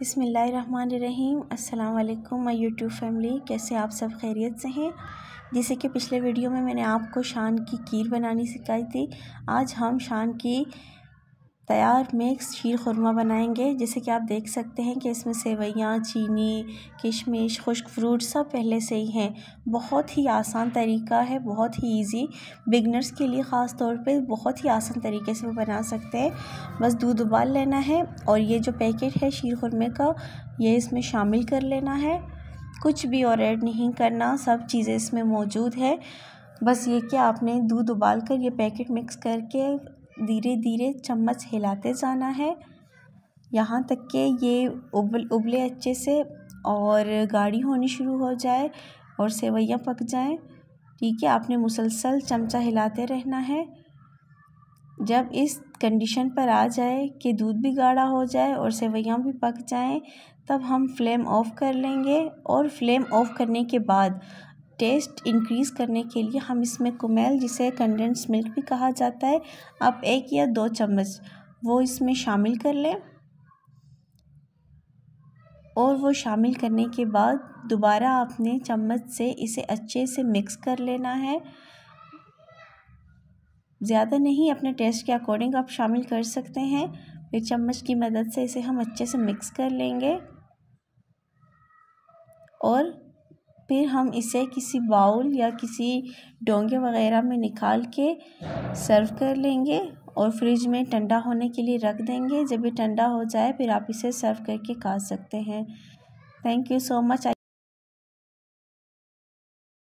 बिसमीम अल्लाम my YouTube family कैसे आप सब खैरियत से हैं जैसे कि पिछले वीडियो में मैंने आपको शान की खीर बनानी सिखाई थी आज हम शान की तैयार मिक्स शीर खुरमा बनाएंगे जैसे कि आप देख सकते हैं कि इसमें सेवैयाँ चीनी किशमिश खुश्क फ्रूट सब पहले से ही हैं बहुत ही आसान तरीका है बहुत ही इजी बिगनर्स के लिए ख़ास तौर पे बहुत ही आसान तरीके से वो बना सकते हैं बस दूध उबाल लेना है और ये जो पैकेट है शीर खुरमे का ये इसमें शामिल कर लेना है कुछ भी और ऐड नहीं करना सब चीज़ें इसमें मौजूद है बस ये कि आपने दूध उबाल कर ये पैकेट मिक्स करके धीरे धीरे चम्मच हिलाते जाना है यहाँ तक कि ये उबल उबले अच्छे से और गाढ़ी होनी शुरू हो जाए और सेवैयाँ पक जाएं ठीक है आपने मुसलसल चमचा हिलाते रहना है जब इस कंडीशन पर आ जाए कि दूध भी गाढ़ा हो जाए और सेवैयाँ भी पक जाएं तब हम फ्लेम ऑफ़ कर लेंगे और फ्लेम ऑफ़ करने के बाद टेस्ट इंक्रीज़ करने के लिए हम इसमें कुमेल जिसे कंडेंस मिल्क भी कहा जाता है आप एक या दो चम्मच वो इसमें शामिल कर लें और वो शामिल करने के बाद दोबारा आपने चम्मच से इसे अच्छे से मिक्स कर लेना है ज़्यादा नहीं अपने टेस्ट के अकॉर्डिंग आप शामिल कर सकते हैं फिर चम्मच की मदद से इसे हम अच्छे से मिक्स कर लेंगे और फिर हम इसे किसी बाउल या किसी डोंगे वगैरह में निकाल के सर्व कर लेंगे और फ्रिज में ठंडा होने के लिए रख देंगे जब ये ठंडा हो जाए फिर आप इसे सर्व करके खा सकते हैं थैंक यू सो मच